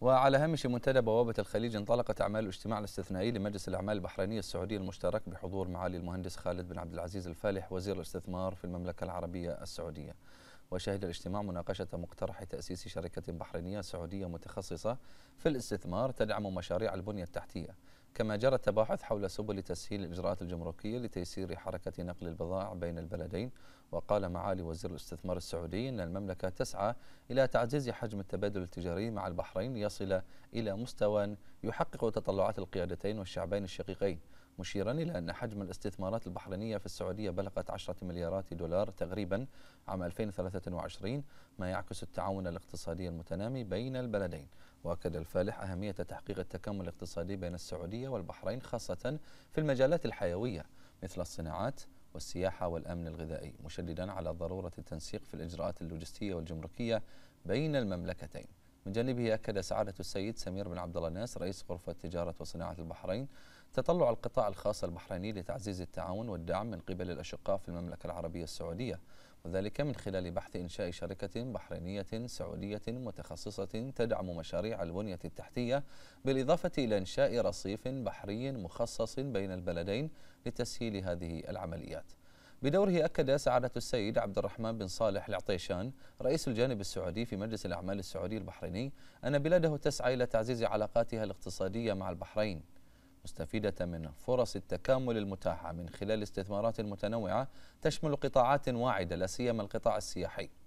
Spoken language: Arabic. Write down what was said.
وعلى هامش منتدى بوابة الخليج انطلقت أعمال الاجتماع الاستثنائي لمجلس الأعمال البحرينية السعودية المشترك بحضور معالي المهندس خالد بن عبد العزيز الفالح وزير الاستثمار في المملكة العربية السعودية وشهد الاجتماع مناقشة مقترح تأسيس شركة بحرينية سعودية متخصصة في الاستثمار تدعم مشاريع البنية التحتية كما جرى التباحث حول سبل تسهيل الإجراءات الجمركية لتيسير حركة نقل البضائع بين البلدين وقال معالي وزير الاستثمار السعودي أن المملكة تسعى إلى تعزيز حجم التبادل التجاري مع البحرين ليصل إلى مستوى يحقق تطلعات القيادتين والشعبين الشقيقين مشيرا إلى أن حجم الاستثمارات البحرينية في السعودية بلغت 10 مليارات دولار تقريبا عام 2023 ما يعكس التعاون الاقتصادي المتنامي بين البلدين وأكد الفالح أهمية تحقيق التكامل الاقتصادي بين السعودية والبحرين خاصة في المجالات الحيوية مثل الصناعات والسياحة والأمن الغذائي مشددا على ضرورة التنسيق في الإجراءات اللوجستية والجمركية بين المملكتين من جانبه أكد سعادة السيد سمير بن عبد الله الناس رئيس غرفة تجارة وصناعة البحرين تطلع القطاع الخاص البحريني لتعزيز التعاون والدعم من قبل الأشقاء في المملكة العربية السعودية وذلك من خلال بحث إنشاء شركة بحرينية سعودية متخصصة تدعم مشاريع البنية التحتية بالإضافة إلى إنشاء رصيف بحري مخصص بين البلدين لتسهيل هذه العمليات بدوره أكد سعادة السيد عبد الرحمن بن صالح العطيشان رئيس الجانب السعودي في مجلس الأعمال السعودي البحريني أن بلاده تسعى إلى تعزيز علاقاتها الاقتصادية مع البحرين مستفيدة من فرص التكامل المتاحة من خلال استثمارات متنوعة تشمل قطاعات واعدة لا سيما القطاع السياحي